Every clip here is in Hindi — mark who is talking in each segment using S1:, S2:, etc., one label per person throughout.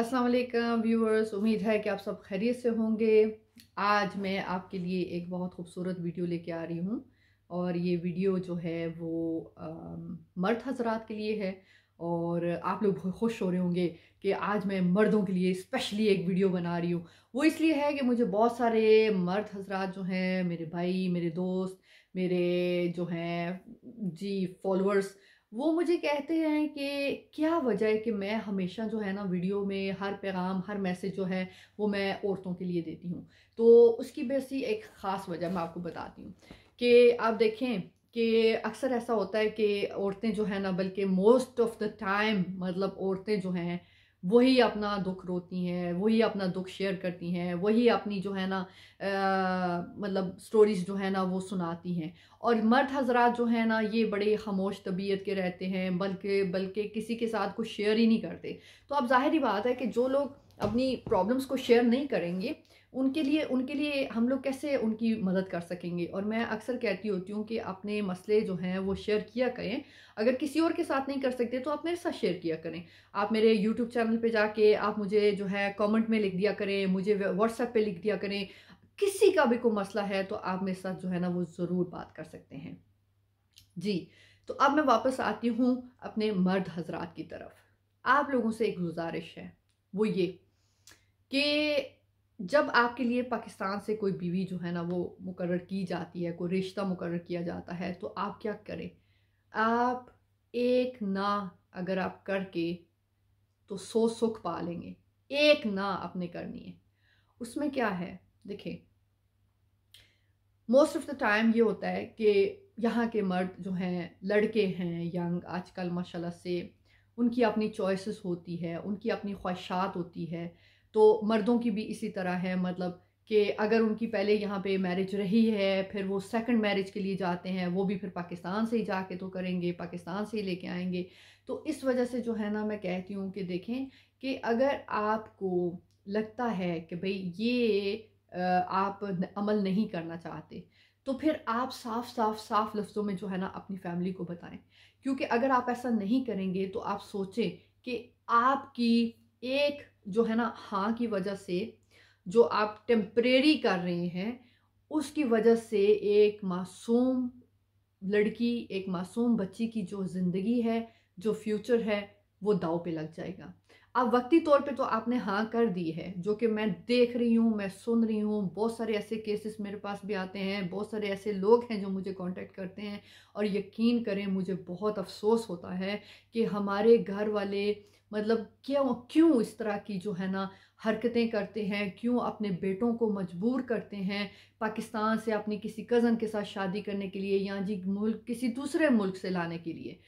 S1: अस्सलाम वालेकुम व्यूअर्स उम्मीद है कि आप सब खैरियत से होंगे आज मैं आपके लिए एक बहुत खूबसूरत वीडियो लेके आ रही हूँ और ये वीडियो जो है वो आ, मर्द हजरात के लिए है और आप लोग बहुत खुश हो रहे होंगे कि आज मैं मर्दों के लिए स्पेशली एक वीडियो बना रही हूँ वो इसलिए है कि मुझे बहुत सारे मर्द हजरात जो हैं मेरे भाई मेरे दोस्त मेरे जो हैं जी फॉलोअर्स वो मुझे कहते हैं कि क्या वजह है कि मैं हमेशा जो है ना वीडियो में हर पैगाम हर मैसेज जो है वो मैं औरतों के लिए देती हूँ तो उसकी बेसी एक ख़ास वजह मैं आपको बताती हूँ कि आप देखें कि अक्सर ऐसा होता है कि औरतें जो है ना बल्कि मोस्ट ऑफ़ द टाइम मतलब औरतें जो हैं वही अपना दुख रोती हैं वही अपना दुख शेयर करती हैं वही अपनी जो है ना मतलब स्टोरीज़ जो है ना वो सुनाती हैं और मर्द हजरात जो है ना ये बड़े खामोश तबीयत के रहते हैं बल्कि बल्कि किसी के साथ कुछ शेयर ही नहीं करते तो अब जाहिर ही बात है कि जो लोग अपनी प्रॉब्लम्स को शेयर नहीं करेंगे उनके लिए उनके लिए हम लोग कैसे उनकी मदद कर सकेंगे और मैं अक्सर कहती होती हूँ कि अपने मसले जो हैं वो शेयर किया करें अगर किसी और के साथ नहीं कर सकते तो आप मेरे साथ शेयर किया करें आप मेरे यूट्यूब चैनल पे जाके आप मुझे जो है कमेंट में लिख दिया करें मुझे व्हाट्सएप पे लिख दिया करें किसी का भी कोई मसला है तो आप मेरे साथ जो है ना वो ज़रूर बात कर सकते हैं जी तो अब मैं वापस आती हूँ अपने मर्द हजरात की तरफ आप लोगों से एक गुजारिश है वो ये कि जब आपके लिए पाकिस्तान से कोई बीवी जो है ना वो मुकर की जाती है कोई रिश्ता मुकर किया जाता है तो आप क्या करें आप एक ना अगर आप करके तो सो सुख पा लेंगे एक ना आपने करनी है उसमें क्या है देखें मोस्ट ऑफ द टाइम ये होता है कि यहाँ के मर्द जो हैं लड़के हैं यंग आजकल माशाल्लाह से उनकी अपनी चॉइसेस होती है उनकी अपनी ख्वाहिशात होती है तो मर्दों की भी इसी तरह है मतलब कि अगर उनकी पहले यहाँ पे मैरिज रही है फिर वो सेकंड मैरिज के लिए जाते हैं वो भी फिर पाकिस्तान से ही जाके तो करेंगे पाकिस्तान से ही लेके आएंगे तो इस वजह से जो है ना मैं कहती हूँ कि देखें कि अगर आपको लगता है कि भाई ये आप अमल नहीं करना चाहते तो फिर आप साफ साफ साफ लफ्ज़ों में जो है ना अपनी फैमिली को बताएं क्योंकि अगर आप ऐसा नहीं करेंगे तो आप सोचें कि आपकी एक जो है ना हाँ की वजह से जो आप टेम्परेरी कर रहे हैं उसकी वजह से एक मासूम लड़की एक मासूम बच्ची की जो ज़िंदगी है जो फ्यूचर है वो दाव पे लग जाएगा अब वक्ती तौर पे तो आपने हाँ कर दी है जो कि मैं देख रही हूँ मैं सुन रही हूँ बहुत सारे ऐसे केसेस मेरे पास भी आते हैं बहुत सारे ऐसे लोग हैं जो मुझे कांटेक्ट करते हैं और यकीन करें मुझे बहुत अफसोस होता है कि हमारे घर वाले मतलब क्यों क्यों इस तरह की जो है ना हरकतें करते हैं क्यों अपने बेटों को मजबूर करते हैं पाकिस्तान से अपनी किसी कज़न के साथ शादी करने के लिए या जी मुल्क किसी दूसरे मुल्क से लाने के लिए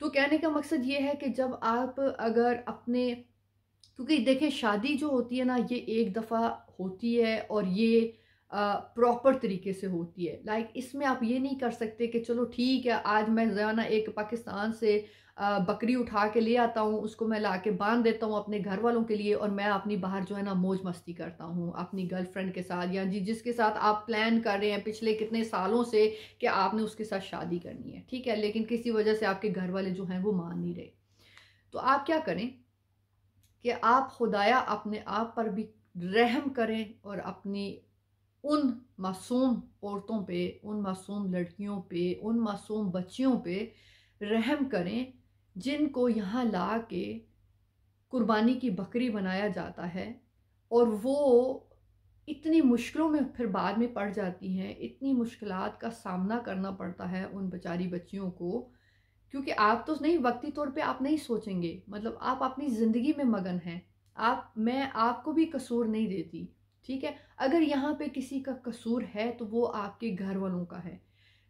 S1: तो कहने का मकसद ये है कि जब आप अगर अपने क्योंकि देखें शादी जो होती है ना ये एक दफ़ा होती है और ये प्रॉपर तरीके से होती है लाइक इसमें आप ये नहीं कर सकते कि चलो ठीक है आज मैं जाना एक पाकिस्तान से बकरी उठा के ले आता हूँ उसको मैं ला के बांध देता हूँ अपने घर वालों के लिए और मैं अपनी बाहर जो है ना मौज मस्ती करता हूँ अपनी गर्लफ्रेंड के साथ या जी जिसके साथ आप प्लान कर रहे हैं पिछले कितने सालों से कि आपने उसके साथ शादी करनी है ठीक है लेकिन किसी वजह से आपके घर वाले जो हैं वो मान नहीं रहे तो आप क्या करें कि आप खुदाया अपने आप पर भी रहम करें और अपनी उन मासूम औरतों पे उन मासूम लड़कियों पे उन मासूम बच्चियों पे रहम करें जिनको यहाँ ला के कुर्बानी की बकरी बनाया जाता है और वो इतनी मुश्किलों में फिर बाद में पड़ जाती हैं इतनी मुश्किल का सामना करना पड़ता है उन बेचारी बच्चियों को क्योंकि आप तो नहीं वक्ती तौर पे आप नहीं सोचेंगे मतलब आप अपनी ज़िंदगी में मगन हैं आप मैं आपको भी कसूर नहीं देती ठीक है अगर यहाँ पे किसी का कसूर है तो वो आपके घर वालों का है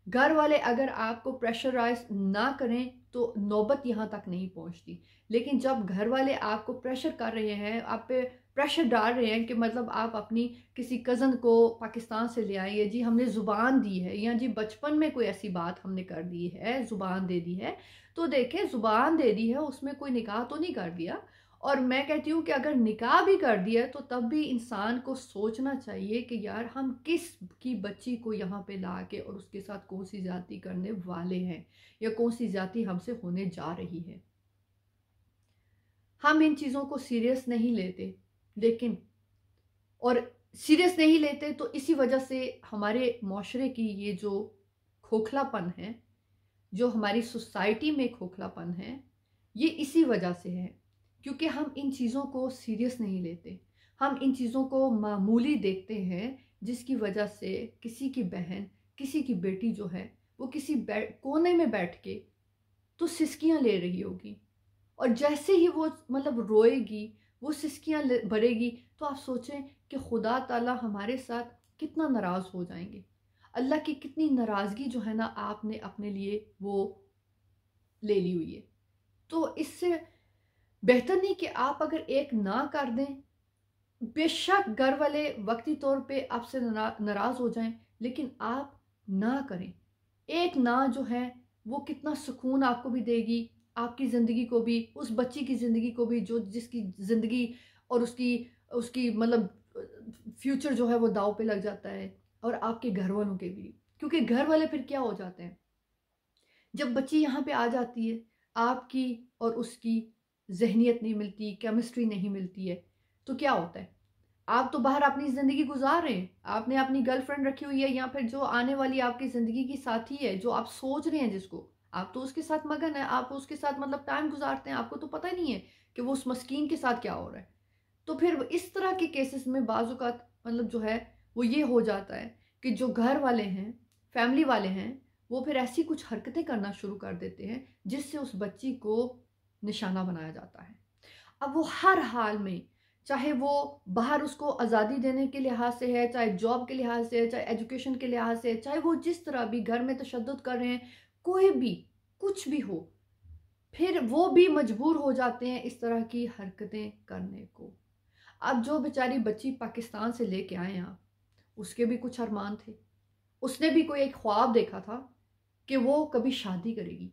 S1: घर वाले अगर आपको प्रेशराइज ना करें तो नौबत यहाँ तक नहीं पहुँचती लेकिन जब घर वाले आपको प्रेशर कर रहे हैं आप पे प्रेशर डाल रहे हैं कि मतलब आप अपनी किसी कज़न को पाकिस्तान से ले आए जी हमने ज़ुबान दी है या जी बचपन में कोई ऐसी बात हमने कर दी है ज़ुबान दे दी है तो देखें ज़ुबान दे दी है उसमें कोई निकाह तो नहीं कर दिया और मैं कहती हूँ कि अगर निकाह भी कर दिया तो तब भी इंसान को सोचना चाहिए कि यार हम किस की बच्ची को यहाँ पे ला के और उसके साथ कौन सी जाति करने वाले हैं या कौन सी जाति हमसे होने जा रही है हम इन चीज़ों को सीरियस नहीं लेते लेकिन और सीरियस नहीं लेते तो इसी वजह से हमारे माशरे की ये जो खोखलापन है जो हमारी सोसाइटी में खोखलापन है ये इसी वजह से है क्योंकि हम इन चीज़ों को सीरियस नहीं लेते हम इन चीज़ों को मामूली देखते हैं जिसकी वजह से किसी की बहन किसी की बेटी जो है वो किसी कोने में बैठ के तो सिसकियाँ ले रही होगी और जैसे ही वो मतलब रोएगी वो सिसकियाँ भरेगी तो आप सोचें कि खुदा ताला हमारे साथ कितना नाराज़ हो जाएंगे अल्लाह की कितनी नाराज़गी जो है ना आपने अपने लिए वो ले ली हुई है तो इससे बेहतर नहीं कि आप अगर एक ना कर दें बेशक घर वाले वक्ती तौर पे आपसे नाराज़ हो जाएं लेकिन आप ना करें एक ना जो है वो कितना सुकून आपको भी देगी आपकी ज़िंदगी को भी उस बच्ची की ज़िंदगी को भी जो जिसकी ज़िंदगी और उसकी उसकी मतलब फ्यूचर जो है वो दाव पे लग जाता है और आपके घर वालों के भी क्योंकि घर वाले फिर क्या हो जाते हैं जब बच्ची यहाँ पे आ जाती है आपकी और उसकी जहनीत नहीं मिलती केमिस्ट्री नहीं मिलती है तो क्या होता है आप तो बाहर अपनी ज़िंदगी गुजार रहे हैं आपने अपनी गर्लफ्रेंड रखी हुई है या फिर जो आने वाली आपकी ज़िंदगी की साथी है जो आप सोच रहे हैं जिसको आप तो उसके साथ मगन है आप उसके साथ मतलब टाइम गुजारते हैं आपको तो पता ही नहीं है कि वो उस मस्किन के साथ क्या हो रहा है तो फिर इस तरह के केसेस में बाज़ात मतलब जो है वो ये हो जाता है कि जो घर वाले हैं फैमिली वाले हैं वो फिर ऐसी कुछ हरकतें करना शुरू कर देते हैं जिससे उस बच्ची को निशाना बनाया जाता है अब वो हर हाल में चाहे वो बाहर उसको आज़ादी देने के लिहाज से है चाहे जॉब के लिहाज से है चाहे एजुकेशन के लिहाज से है चाहे वो जिस तरह भी घर में तशद कर रहे हैं कोई भी कुछ भी हो फिर वो भी मजबूर हो जाते हैं इस तरह की हरकतें करने को अब जो बेचारी बच्ची पाकिस्तान से लेके आए आप उसके भी कुछ अरमान थे उसने भी कोई एक ख्वाब देखा था कि वो कभी शादी करेगी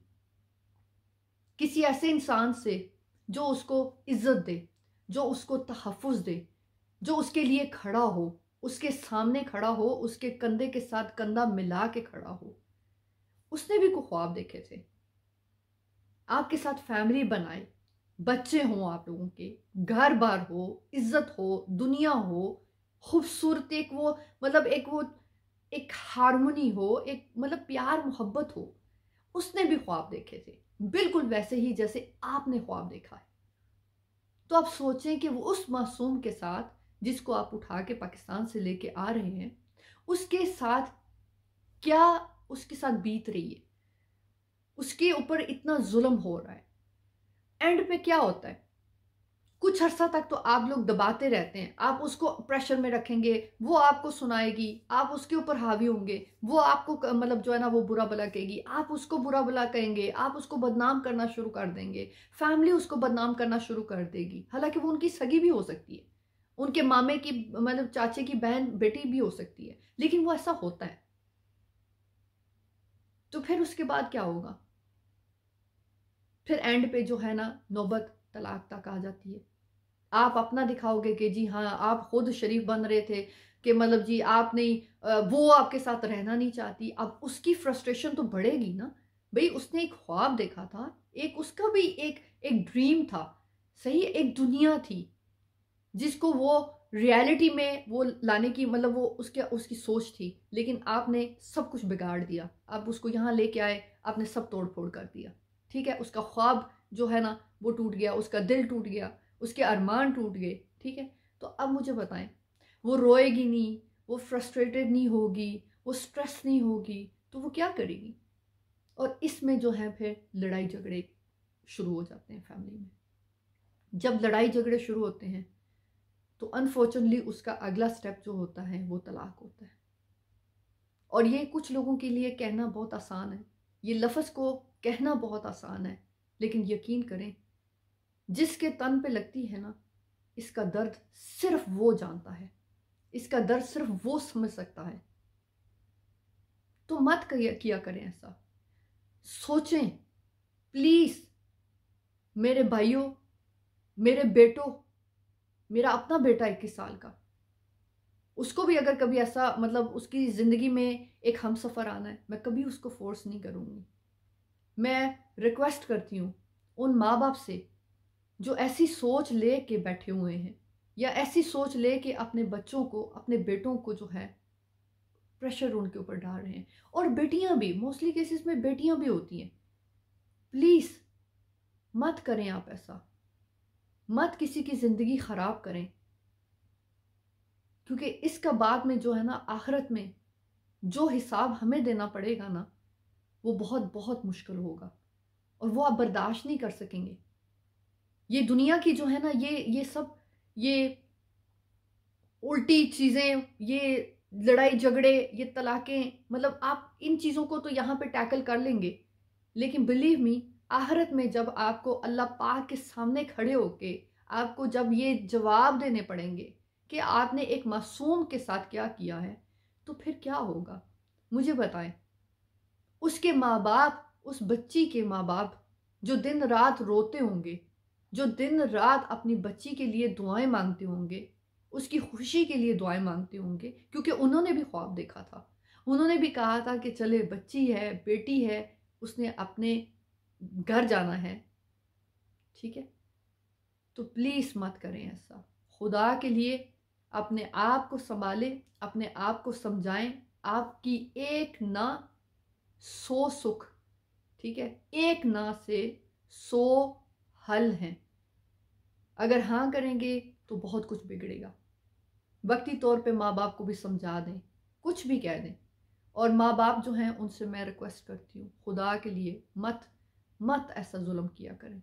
S1: किसी ऐसे इंसान से जो उसको इज़्ज़त दे जो उसको तहफ़ दे जो उसके लिए खड़ा हो उसके सामने खड़ा हो उसके कंधे के साथ कंधा मिला के खड़ा हो उसने भी को ख्वाब देखे थे आपके साथ फैमिली बनाए बच्चे हों आप लोगों के घर बार हो इज्जत हो दुनिया हो खूबसूरत एक वो मतलब एक वो एक हारमोनी हो एक मतलब प्यार मोहब्बत हो उसने भी ख्वाब देखे थे बिल्कुल वैसे ही जैसे आपने ख्वाब देखा है तो आप सोचें कि वो उस मासूम के साथ जिसको आप उठा के पाकिस्तान से लेके आ रहे हैं उसके साथ क्या उसके साथ बीत रही है उसके ऊपर इतना जुल्म हो रहा है एंड में क्या होता है कुछ अरसा तक तो आप लोग दबाते रहते हैं आप उसको प्रेशर में रखेंगे वो आपको सुनाएगी आप उसके ऊपर हावी होंगे वो आपको मतलब जो है ना वो बुरा भला कहेगी आप उसको बुरा भला कहेंगे आप उसको बदनाम करना शुरू कर देंगे फैमिली उसको बदनाम करना शुरू कर देगी हालांकि वो उनकी सगी भी हो सकती है उनके मामे की मतलब चाचे की बहन बेटी भी हो सकती है लेकिन वो ऐसा होता है तो फिर उसके बाद क्या होगा फिर एंड पे जो है ना नौबत तलाक तक आ जाती है आप अपना दिखाओगे कि जी हाँ आप खुद शरीफ बन रहे थे कि मतलब जी आप नहीं वो आपके साथ रहना नहीं चाहती अब उसकी फ्रस्ट्रेशन तो बढ़ेगी ना भाई उसने एक ख्वाब देखा था एक उसका भी एक एक ड्रीम था सही एक दुनिया थी जिसको वो रियलिटी में वो लाने की मतलब वो उसके उसकी सोच थी लेकिन आपने सब कुछ बिगाड़ दिया आप उसको यहाँ लेके आए आपने सब तोड़ फोड़ कर दिया ठीक है उसका ख्वाब जो है ना वो टूट गया उसका दिल टूट गया उसके अरमान टूट गए ठीक है तो अब मुझे बताएं वो रोएगी नहीं वो फ्रस्ट्रेटेड नहीं होगी वो स्ट्रेस नहीं होगी तो वो क्या करेगी और इसमें जो है फिर लड़ाई झगड़े शुरू हो जाते हैं फैमिली में जब लड़ाई झगड़े शुरू होते हैं तो अनफॉर्चुनेटली उसका अगला स्टेप जो होता है वो तलाक होता है और ये कुछ लोगों के लिए कहना बहुत आसान है ये लफ्ज़ को कहना बहुत आसान है लेकिन यकीन करें जिसके तन पे लगती है ना इसका दर्द सिर्फ वो जानता है इसका दर्द सिर्फ वो समझ सकता है तो मत किया करें ऐसा सोचें प्लीज़ मेरे भाइयों मेरे बेटों मेरा अपना बेटा इक्कीस साल का उसको भी अगर कभी ऐसा मतलब उसकी ज़िंदगी में एक हम सफ़र आना है मैं कभी उसको फोर्स नहीं करूँगी मैं रिक्वेस्ट करती हूँ उन माँ बाप से जो ऐसी सोच ले के बैठे हुए हैं या ऐसी सोच ले के अपने बच्चों को अपने बेटों को जो है प्रेशर उनके ऊपर डाल रहे हैं और बेटियां भी मोस्टली केसेस में बेटियां भी होती हैं प्लीज़ मत करें आप ऐसा मत किसी की ज़िंदगी ख़राब करें क्योंकि इसका बाद में जो है ना आखिरत में जो हिसाब हमें देना पड़ेगा ना वो बहुत बहुत मुश्किल होगा और वो आप बर्दाश्त नहीं कर सकेंगे ये दुनिया की जो है ना ये ये सब ये उल्टी चीज़ें ये लड़ाई झगड़े ये तलाकें मतलब आप इन चीज़ों को तो यहाँ पे टैकल कर लेंगे लेकिन बिलीव मी आहरत में जब आपको अल्लाह पाक के सामने खड़े होके आपको जब ये जवाब देने पड़ेंगे कि आपने एक मासूम के साथ क्या किया है तो फिर क्या होगा मुझे बताएं उसके माँ बाप उस बच्ची के माँ बाप जो दिन रात रोते होंगे जो दिन रात अपनी बच्ची के लिए दुआएं मांगते होंगे उसकी खुशी के लिए दुआएं मांगते होंगे क्योंकि उन्होंने भी ख्वाब देखा था उन्होंने भी कहा था कि चले बच्ची है बेटी है उसने अपने घर जाना है ठीक है तो प्लीज़ मत करें ऐसा खुदा के लिए अपने आप को संभालें अपने आप को समझाएं आपकी एक ना सो सुख ठीक है एक ना से सो हल हैं अगर हाँ करेंगे तो बहुत कुछ बिगड़ेगा वक्ती तौर पे माँ बाप को भी समझा दें कुछ भी कह दें और माँ बाप जो हैं उनसे मैं रिक्वेस्ट करती हूँ खुदा के लिए मत मत ऐसा जुल्म किया करें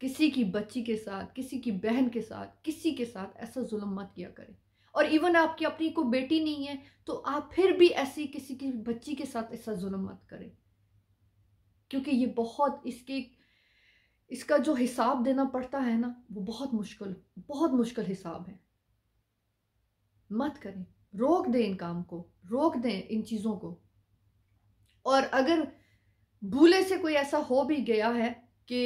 S1: किसी की बच्ची के साथ किसी की बहन के साथ किसी के साथ ऐसा जुल्म मत किया करें और इवन आपकी अपनी को बेटी नहीं है तो आप फिर भी ऐसी किसी की बच्ची के साथ ऐसा जुल्म मत करें क्योंकि ये बहुत इसके इसका जो हिसाब देना पड़ता है ना वो बहुत मुश्किल बहुत मुश्किल हिसाब है मत करें रोक दें इन काम को रोक दें इन चीज़ों को और अगर भूले से कोई ऐसा हो भी गया है कि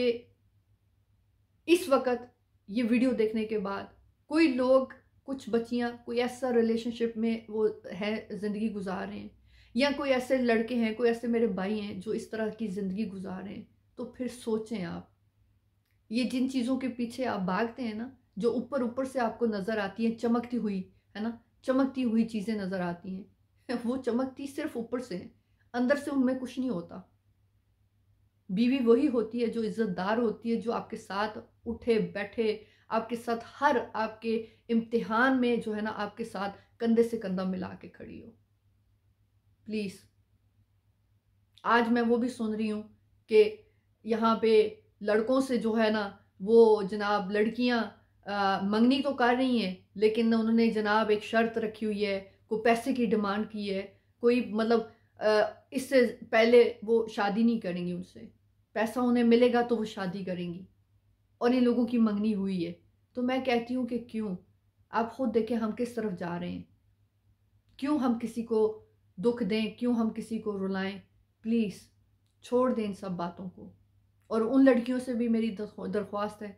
S1: इस वक्त ये वीडियो देखने के बाद कोई लोग कुछ बच्चियां कोई ऐसा रिलेशनशिप में वो है ज़िंदगी गुजार रहे हैं या कोई ऐसे लड़के हैं कोई ऐसे मेरे भाई हैं जो इस तरह की ज़िंदगी गुजार रहे हैं तो फिर सोचें आप ये जिन चीज़ों के पीछे आप भागते हैं ना जो ऊपर ऊपर से आपको नज़र आती है चमकती हुई है ना चमकती हुई चीज़ें नज़र आती हैं वो चमकती सिर्फ ऊपर से हैं अंदर से उनमें कुछ नहीं होता बीवी वही होती है जो इज़्ज़तदार होती है जो आपके साथ उठे बैठे आपके साथ हर आपके इम्तिहान में जो है ना आपके साथ कंधे से कंधा मिला के खड़ी हो प्लीज़ आज मैं वो भी सुन रही हूँ कि यहाँ पे लड़कों से जो है ना वो जनाब लड़कियाँ मंगनी तो कर रही हैं लेकिन उन्होंने जनाब एक शर्त रखी हुई है कोई पैसे की डिमांड की है कोई मतलब इससे पहले वो शादी नहीं करेंगी उनसे पैसा उन्हें मिलेगा तो वो शादी करेंगी और इन लोगों की मंगनी हुई है तो मैं कहती हूँ कि क्यों आप खुद देखें हम किस तरफ जा रहे हैं क्यों हम किसी को दुख दें क्यों हम किसी को रुलाएं प्लीज़ छोड़ दें इन सब बातों को और उन लड़कियों से भी मेरी दरख्वास्त है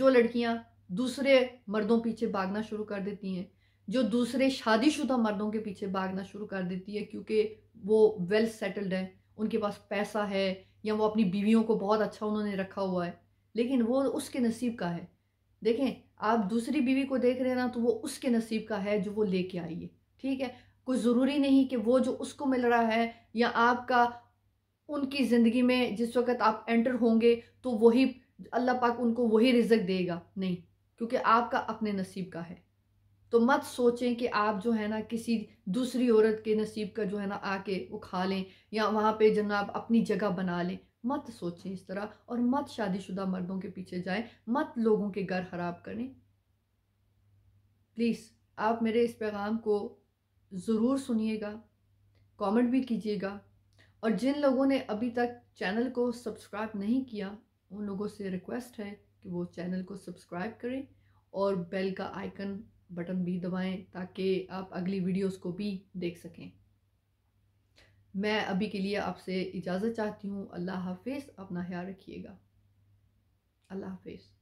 S1: जो लड़कियां दूसरे मर्दों पीछे भागना शुरू कर देती हैं जो दूसरे शादीशुदा मर्दों के पीछे भागना शुरू कर देती है क्योंकि वो वेल सेटल्ड हैं उनके पास पैसा है या वो अपनी बीवियों को बहुत अच्छा उन्होंने रखा हुआ है लेकिन वो उसके नसीब का है देखें आप दूसरी बीवी को देख रहे हैं ना तो वो उसके नसीब का है जो वो लेके आई है ठीक है कोई ज़रूरी नहीं कि वो जो उसको मिल रहा है या आपका उनकी ज़िंदगी में जिस वक्त आप एंटर होंगे तो वही अल्लाह पाक उनको वही रिजक देगा नहीं क्योंकि आपका अपने नसीब का है तो मत सोचें कि आप जो है ना किसी दूसरी औरत के नसीब का जो है ना आके वो खा लें या वहाँ पे जनाब अपनी जगह बना लें मत सोचें इस तरह और मत शादीशुदा मर्दों के पीछे जाएं मत लोगों के घर खराब करें प्लीज़ आप मेरे इस पैगाम को ज़रूर सुनिएगा कमेंट भी कीजिएगा और जिन लोगों ने अभी तक चैनल को सब्सक्राइब नहीं किया उन लोगों से रिक्वेस्ट है कि वो चैनल को सब्सक्राइब करें और बेल का आइकन बटन भी दबाएं ताकि आप अगली वीडियोस को भी देख सकें मैं अभी के लिए आपसे इजाज़त चाहती हूँ अल्लाह हाफिज़ अपना ख्याल रखिएगा अल्लाह हाफिज़